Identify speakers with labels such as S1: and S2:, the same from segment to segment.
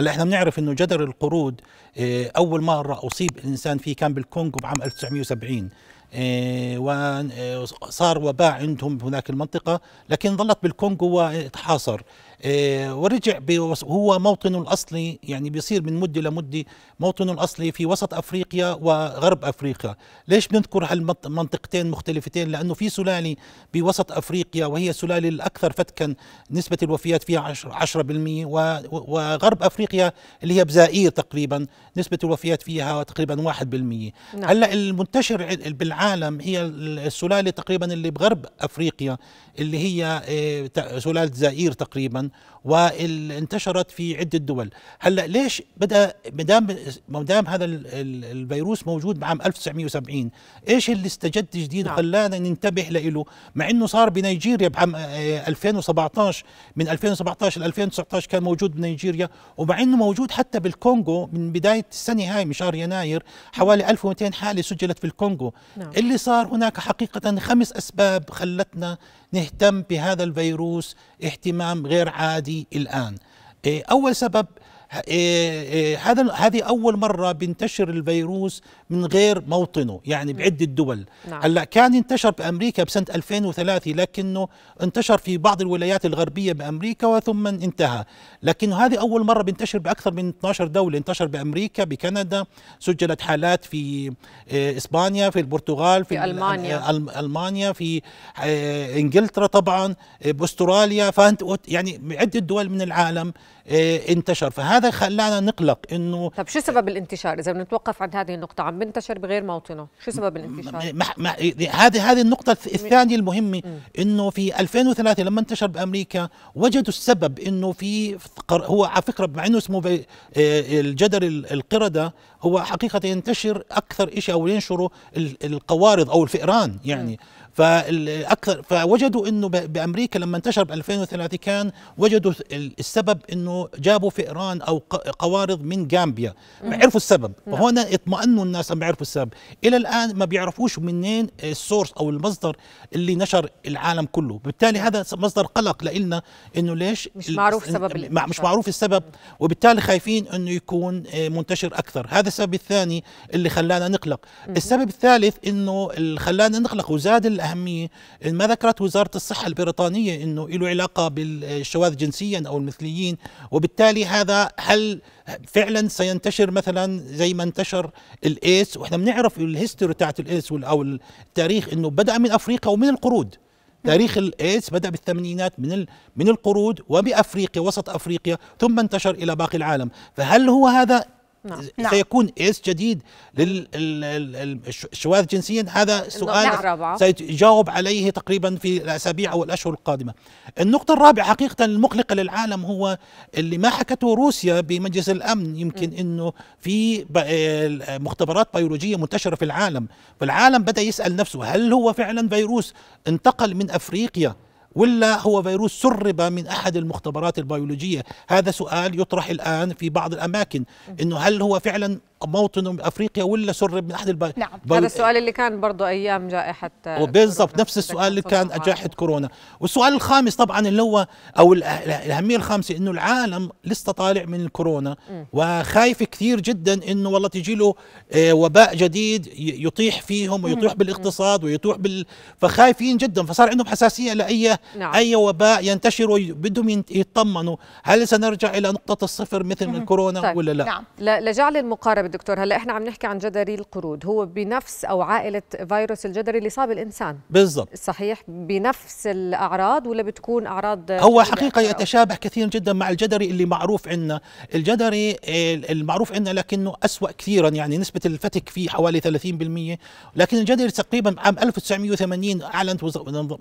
S1: هلا احنا بنعرف انه جدر القرود إيه، اول مره اصيب الانسان فيه كان بالكونغو بعام 1970 وصار إيه، إيه، وباء عندهم هناك المنطقة لكن ظلت بالكونغو وتحاصر آه، ورجع هو موطنه الأصلي يعني بيصير من مدة لمدة موطنه الأصلي في وسط أفريقيا وغرب أفريقيا ليش بنذكر هالمنطقتين مختلفتين لأنه في سلالة بوسط أفريقيا وهي سلالة الأكثر فتكا نسبة الوفيات فيها 10% وغرب أفريقيا اللي هي بزائير تقريبا نسبة الوفيات فيها تقريبا 1% نعم. هلا المنتشر بالعالم هي السلالة تقريبا اللي بغرب أفريقيا اللي هي آه، سلالة زائير تقريبا وانتشرت في عده دول هلا ليش بدا مدام مدام هذا الفيروس موجود بعام 1970 ايش اللي استجد جديد نعم. خلانا ننتبه له مع انه صار بنيجيريا بعام 2017 آه، آه، من 2017 ل 2019 كان موجود بنيجيريا ومع انه موجود حتى بالكونغو من بدايه السنه هاي من شهر يناير حوالي 1200 حاله سجلت في الكونغو نعم. اللي صار هناك حقيقه خمس اسباب خلتنا نهتم بهذا الفيروس اهتمام غير عادي الآن إيه، أول سبب إيه، إيه، هذا هذه اول مره بينتشر الفيروس من غير موطنه يعني بعده دول نعم. هلا نعم. كان انتشر بامريكا بسنه 2003 لكنه انتشر في بعض الولايات الغربيه بامريكا وثم انتهى لكن هذه اول مره بينتشر باكثر من 12 دوله انتشر بامريكا بكندا سجلت حالات في إيه، اسبانيا في البرتغال في, في المانيا آه، المانيا في انجلترا طبعا باستراليا فانت يعني عده دول من العالم انتشر فهذا هذا خلانا نقلق انه
S2: طب شو سبب الانتشار اذا بنتوقف عند هذه النقطه عم بنتشر بغير موطنه شو سبب الانتشار
S1: هذه هذه النقطه الثانيه المهمه انه في 2003 لما انتشر بامريكا وجدوا السبب انه في هو على فكره مع انه اسمه آه، الجدر القرده هو حقيقه ينتشر اكثر شيء او ينشره القوارض او الفئران يعني فالاكثر فوجدوا انه بامريكا لما انتشر ب 2003 كان وجدوا السبب انه جابوا فئران او قوارض من جامبيا عرفوا السبب وهنا نعم. اطمأنوا الناس لما عرفوا السبب الى الان ما بيعرفوش منين السورس او المصدر اللي نشر العالم كله بالتالي هذا مصدر قلق لنا انه ليش مش معروف سبب مش معروف السبب وبالتالي خايفين انه يكون منتشر اكثر هذا السبب الثاني اللي خلانا نقلق السبب الثالث انه اللي خلانا نقلق وزاد الأهمية ما ذكرت وزارة الصحة البريطانية أنه له علاقة بالشواذ جنسيا أو المثليين وبالتالي هذا هل فعلا سينتشر مثلا زي ما انتشر الإيس وإحنا بنعرف الهيستوري تاعت الإيس أو التاريخ أنه بدأ من أفريقيا ومن القرود نعم. تاريخ الايدز بدا بالثمانينات من من القرود وبافريقيا وسط افريقيا ثم انتشر الى باقي العالم فهل هو هذا
S2: نعم. نعم. سيكون
S1: اس جديد للشواذ جنسيا هذا سؤال سيجاوب عليه تقريبا في الاسابيع او الاشهر القادمه النقطه الرابعه حقيقه المقلقه للعالم هو اللي ما حكته روسيا بمجلس الامن يمكن م. انه في مختبرات بيولوجيه منتشره في العالم فالعالم بدا يسال نفسه هل هو فعلا فيروس انتقل من افريقيا ولا هو فيروس سرب من احد المختبرات البيولوجيه هذا سؤال يطرح الان في بعض الاماكن انه هل هو فعلا موطن افريقيا ولا سرب من احد الب... نعم بل... هذا السؤال
S2: اللي كان برضه ايام جائحه آه،
S1: بالضبط نفس السؤال اللي كان جائحه كورونا والسؤال الخامس طبعا اللي هو او الاهميه الخامسه انه العالم لسه طالع من الكورونا م. وخايف كثير جدا انه والله تجي له آه، وباء جديد يطيح فيهم ويطيح بالاقتصاد ويطيح بال فخايفين جدا فصار عندهم حساسيه لاي نعم. اي وباء ينتشر وبدهم يطمنوا هل سنرجع الى نقطه الصفر مثل الكورونا طيب. ولا لا نعم
S2: لجعل المقاربه دكتور هلا احنا عم نحكي عن جدري القرود هو بنفس او عائله فيروس الجدري اللي صاب الانسان بالضبط صحيح بنفس الاعراض ولا بتكون اعراض هو حقيقه
S1: يتشابه كثير جدا مع الجدري اللي معروف عندنا الجدري المعروف عندنا لكنه اسوا كثيرا يعني نسبه الفتك فيه حوالي 30% لكن الجدري تقريبا عام 1980 اعلنت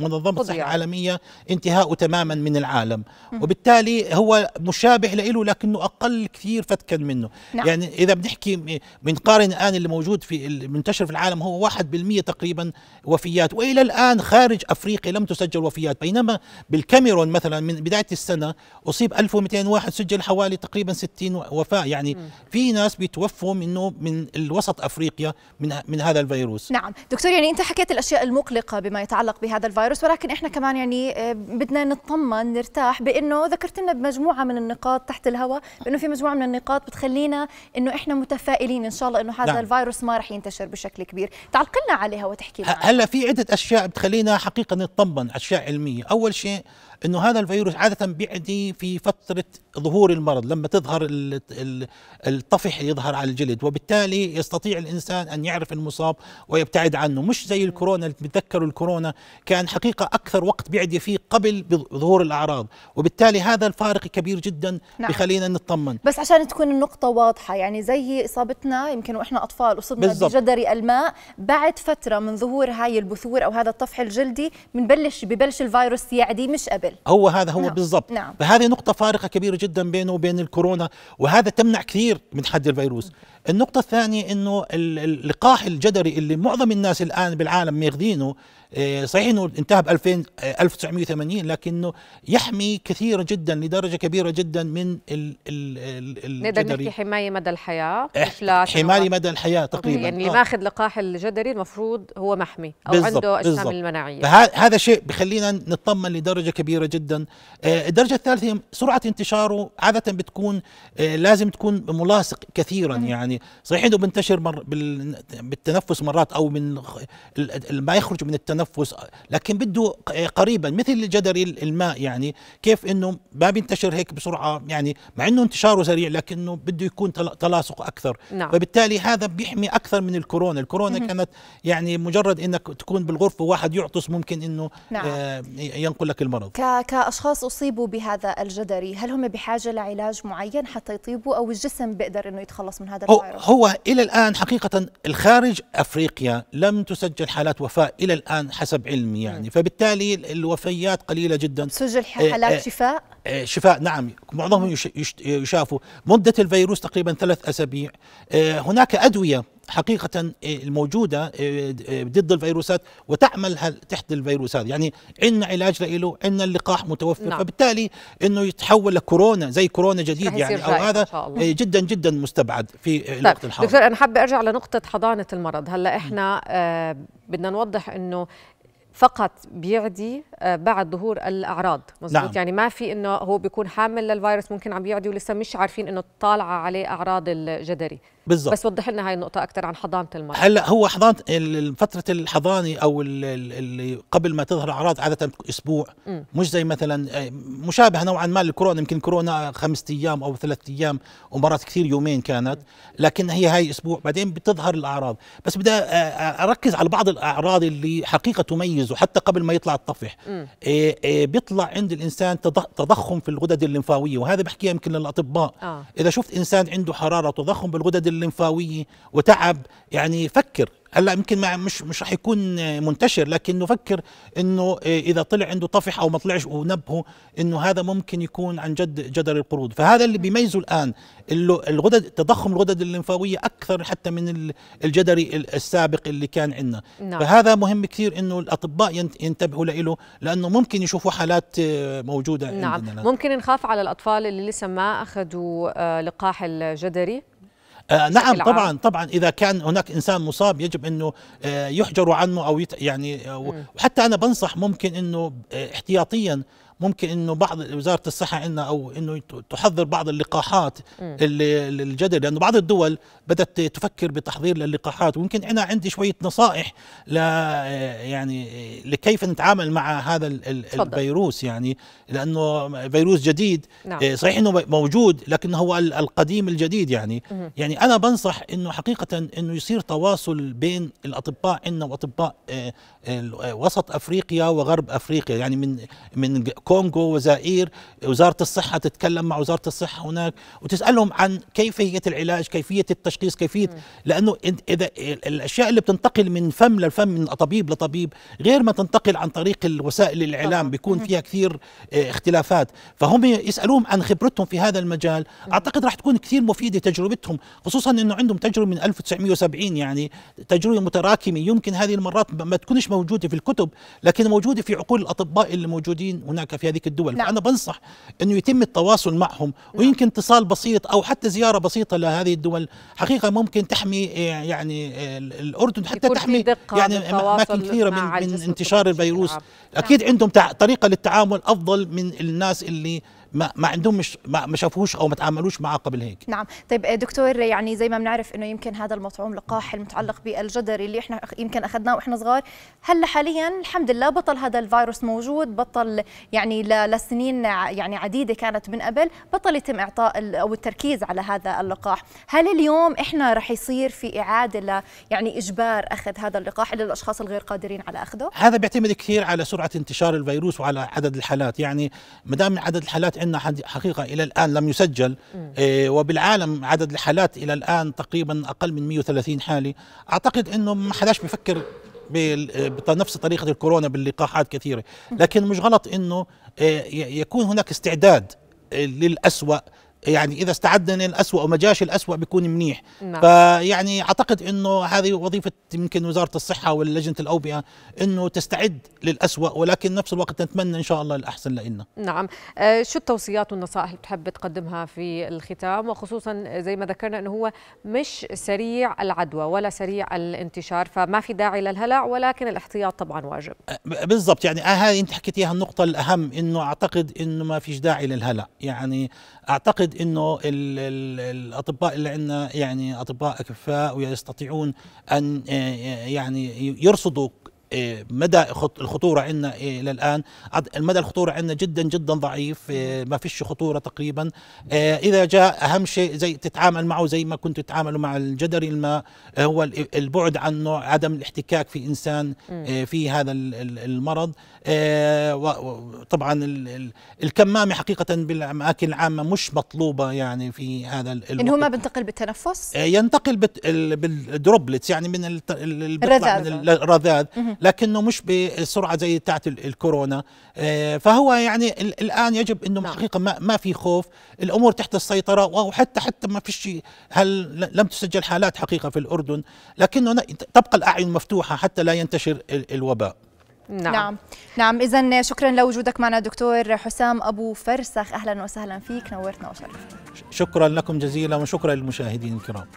S1: منظمه الصحه العالميه انتهاء تماما من العالم وبالتالي هو مشابه له لكنه اقل كثير فتكا منه نعم. يعني اذا بنحكي بنقارن الان اللي موجود في المنتشر في العالم هو 1% تقريبا وفيات والى الان خارج افريقيا لم تسجل وفيات بينما بالكاميرون مثلا من بدايه السنه اصيب 1200 واحد سجل حوالي تقريبا 60 وفاه يعني في ناس بيتوفوا منه من الوسط افريقيا من من هذا الفيروس
S3: نعم دكتور يعني انت حكيت الاشياء المقلقه بما يتعلق بهذا الفيروس ولكن احنا كمان يعني آه، بدنا نطمن نرتاح بانه ذكرت لنا بمجموعه من النقاط تحت الهواء بانه في مجموعه من النقاط بتخلينا انه احنا متفائلين متفائلين ان شاء الله انه هذا نعم. الفيروس ما راح ينتشر بشكل كبير لنا عليها وتحكي لنا
S1: هلا في عده اشياء بتخلينا حقيقه نطمن اشياء علميه اول شيء انه هذا الفيروس عاده بيعدي في فتره ظهور المرض لما تظهر الطفح يظهر على الجلد وبالتالي يستطيع الانسان ان يعرف المصاب ويبتعد عنه مش زي الكورونا اللي بتذكروا الكورونا كان حقيقه اكثر وقت بيعدي فيه قبل ظهور الاعراض وبالتالي هذا الفارق كبير جدا نعم. بخلينا نطمن
S3: بس عشان تكون النقطه واضحه يعني زي اصابتنا يمكن واحنا اطفال اصبنا بالزبط. بجدري الماء بعد فتره من ظهور هاي البثور او هذا الطفح الجلدي بنبلش ببلش الفيروس يعدي مش قبل هو هذا هو نعم. بالضبط نعم.
S1: فهذه نقطه فارقه كبيره جدا بينه وبين الكورونا وهذا تمنع كثير من حد الفيروس النقطه الثانيه انه اللقاح الجدري اللي معظم الناس الان بالعالم ماخذينه آه، صحيح انه انتهى ب 2000 1980 آه، لكنه يحمي كثيرا جدا لدرجه كبيره جدا من ال
S2: ال نقدر نحكي حمايه مدى الحياه مش حمايه
S1: مدى الحياه تقريبا يعني اللي آه. ماخذ
S2: لقاح الجدري المفروض هو محمي او عنده اجسام المناعيه
S1: هذا شيء بخلينا نطمن لدرجه كبيره جدا الدرجه الثالثه سرعه انتشاره عاده بتكون لازم تكون ملاصق كثيرا يعني صحيح انه بنتشر مر بالتنفس مرات او من ما يخرج من التنفس تنفس لكن بده قريبا مثل الجدر الماء يعني كيف انه ما بينتشر هيك بسرعه يعني مع انه انتشاره سريع لكنه بده يكون تلاصق اكثر نعم. فبالتالي هذا بيحمي اكثر من الكورونا الكورونا مم. كانت يعني مجرد انك تكون بالغرفه وواحد يعطس ممكن انه نعم. آه ينقل لك المرض
S3: كاشخاص اصيبوا بهذا الجدري هل هم بحاجه لعلاج معين حتى يطيبوا او الجسم بيقدر انه يتخلص من هذا الفيروس
S1: هو الى الان حقيقه الخارج افريقيا لم تسجل حالات وفاه الى الان حسب علمي يعني فبالتالي الوفيات قليله جدا سجل إيه، حالات إيه، شفاء إيه، شفاء نعم معظمهم يشافوا مده الفيروس تقريبا ثلاث اسابيع هناك ادويه حقيقة الموجودة ضد الفيروسات وتعمل تحت الفيروسات يعني إن علاج له إن اللقاح متوفر نعم. فبالتالي أنه يتحول لكورونا زي كورونا جديد يعني أو هذا جدا جدا مستبعد في طيب الوقت الحاضر دكتور
S2: أنا حابة أرجع لنقطة حضانة المرض هلأ إحنا آه بدنا نوضح انه فقط بيعدي آه، بعد ظهور الاعراض مزبوط نعم. يعني ما في انه هو بيكون حامل للفيروس ممكن عم بيعدي ولسه مش عارفين انه طالعه عليه اعراض الجدري بالظبط بس وضح لنا هاي النقطه اكثر عن حضانه المرض
S1: هلا هو حضانه فتره الحضانه او اللي قبل ما تظهر اعراض عاده اسبوع م. مش زي مثلا آه، مشابه نوعا ما للكورونا يمكن كورونا خمسة ايام او ثلاثة ايام ومرات كثير يومين كانت لكن هي هاي اسبوع بعدين بتظهر الاعراض بس بدي آه، آه، اركز على بعض الاعراض اللي حقيقه تميزه حتى قبل ما يطلع الطفح إيه إيه بيطلع عند الانسان تضخم في الغدد الليمفاويه وهذا بحكيها يمكن للاطباء آه. اذا شفت انسان عنده حراره وتضخم بالغدد الليمفاويه وتعب يعني فكر هلا يمكن مش مش رح يكون منتشر لكنه فكر انه اذا طلع عنده طفح او ما طلعش ونبهه انه هذا ممكن يكون عن جد جدر القرود فهذا اللي بيميزه الان الغدد تضخم الغدد الليمفاويه اكثر حتى من الجدري السابق اللي كان عندنا نعم. فهذا مهم كثير انه الاطباء ينتبهوا له لانه ممكن يشوفوا حالات موجوده نعم. عندنا
S2: ممكن نخاف على الاطفال اللي لسه ما اخذوا آه، لقاح الجدري
S1: آه نعم طبعا عام. طبعا اذا كان هناك انسان مصاب يجب انه آه، يحجروا عنه او يعني آه، وحتى انا بنصح ممكن انه آه، احتياطيا ممكن انه بعض وزاره الصحه عندنا او انه تحضر بعض اللقاحات اللي الجدل لانه بعض الدول بدات تفكر بتحضير اللقاحات ويمكن انا عندي شويه نصائح ل يعني لكيف نتعامل مع هذا الفيروس يعني لانه فيروس جديد نعم. آه، صحيح انه موجود لكن هو القديم الجديد يعني مم. يعني انا بنصح انه حقيقه انه يصير تواصل بين الاطباء عندنا واطباء آه، وسط افريقيا وغرب افريقيا يعني من من كونغو وزائر وزارة الصحة تتكلم مع وزارة الصحة هناك وتسألهم عن كيفية العلاج كيفية التشخيص كيفية لأنه إذا الأشياء اللي بتنتقل من فم للفم من طبيب لطبيب غير ما تنتقل عن طريق الوسائل الإعلام بيكون فيها كثير آه، اختلافات فهم يسألوهم عن خبرتهم في هذا المجال أعتقد راح تكون كثير مفيدة تجربتهم خصوصا أنه عندهم تجربة من 1970 يعني تجربة متراكمة يمكن هذه المرات ما تكونش موجودة في الكتب لكن موجودة في عقول الأطباء اللي موجودين هناك في هذه الدول نعم. فأنا بنصح أنه يتم التواصل معهم نعم. ويمكن اتصال بسيط أو حتى زيارة بسيطة لهذه الدول حقيقة ممكن تحمي آه، يعني آه، الأردن حتى تحمي
S3: يعني أماكن كثيرة من,
S1: من انتشار الفيروس نعم. أكيد نعم. عندهم طريقة للتعامل أفضل من الناس اللي ما ما عندهم مش ما, ما شافوش او ما تعاملوش معاه قبل هيك
S3: نعم طيب آه، دكتور يعني زي ما بنعرف انه يمكن هذا المطعوم لقاح المتعلق بالجدري اللي احنا يمكن اخذناه واحنا صغار هلا حاليا الحمد لله بطل هذا الفيروس موجود بطل يعني لسنين يعني عديده كانت من قبل بطل يتم اعطاء او التركيز على هذا اللقاح هل اليوم احنا رح يصير في اعاده ل يعني اجبار اخذ هذا اللقاح للاشخاص الغير قادرين على اخذه
S1: هذا بيعتمد كثير على سرعه انتشار الفيروس وعلى عدد الحالات يعني ما دام عدد الحالات عندنا حقيقة إلى الآن لم يسجل إيه، وبالعالم عدد الحالات إلى الآن تقريبا أقل من 130 حالة أعتقد أنه ما حداش بفكر بنفس طريقة الكورونا باللقاحات كثيرة لكن مش غلط أنه إيه، يكون هناك استعداد إيه، للأسوأ يعني اذا استعدنا للأسوأ وما جاش الاسوء بيكون منيح نعم. فيعني اعتقد انه هذه وظيفه يمكن وزاره الصحه ولجنه الاوبئه انه تستعد للاسوء ولكن نفس الوقت نتمنى ان شاء الله الاحسن لنا
S2: نعم آه شو التوصيات والنصائح اللي بتحب تقدمها في الختام وخصوصا زي ما ذكرنا انه هو مش سريع العدوى ولا سريع الانتشار فما في داعي للهلع ولكن الاحتياط طبعا واجب أه،
S1: بالضبط يعني هذه آه، انت حكيتيها النقطه الاهم انه اعتقد انه ما فيش داعي للهلع يعني اعتقد اعتقد انه الـ الـ الاطباء اللي عندنا يعني اطباء اكفاء ويستطيعون ان آه، يعني يرصدوا إيه، مدى الخطوره عندنا إيه، الى الان المدى الخطوره عندنا جدا جدا ضعيف إيه، ما فيش خطوره تقريبا اذا جاء اهم شيء زي تتعامل معه زي ما كنت تتعامل مع الجدري الماء هو البعد عنه عدم الاحتكاك في انسان في هذا المرض طبعا الكمامه حقيقه بالاماكن العامه مش مطلوبه يعني في هذا الوقت انه
S3: ما بنتقل بالتنفس
S1: ينتقل بالدروبلتس يعني من الرذاذ لكنه مش بسرعه زي تاعت الكورونا آه، فهو يعني الان يجب انه نعم. حقيقه ما, ما في خوف الامور تحت السيطره وحتى حتى ما فيش هل لم تسجل حالات حقيقه في الاردن لكنه تبقى الاعين مفتوحه حتى لا ينتشر الوباء
S3: نعم نعم, نعم. اذا شكرا لوجودك معنا دكتور حسام ابو فرسخ اهلا وسهلا فيك نورتنا وشرفتنا
S1: شكرا لكم جزيلا وشكرا للمشاهدين الكرام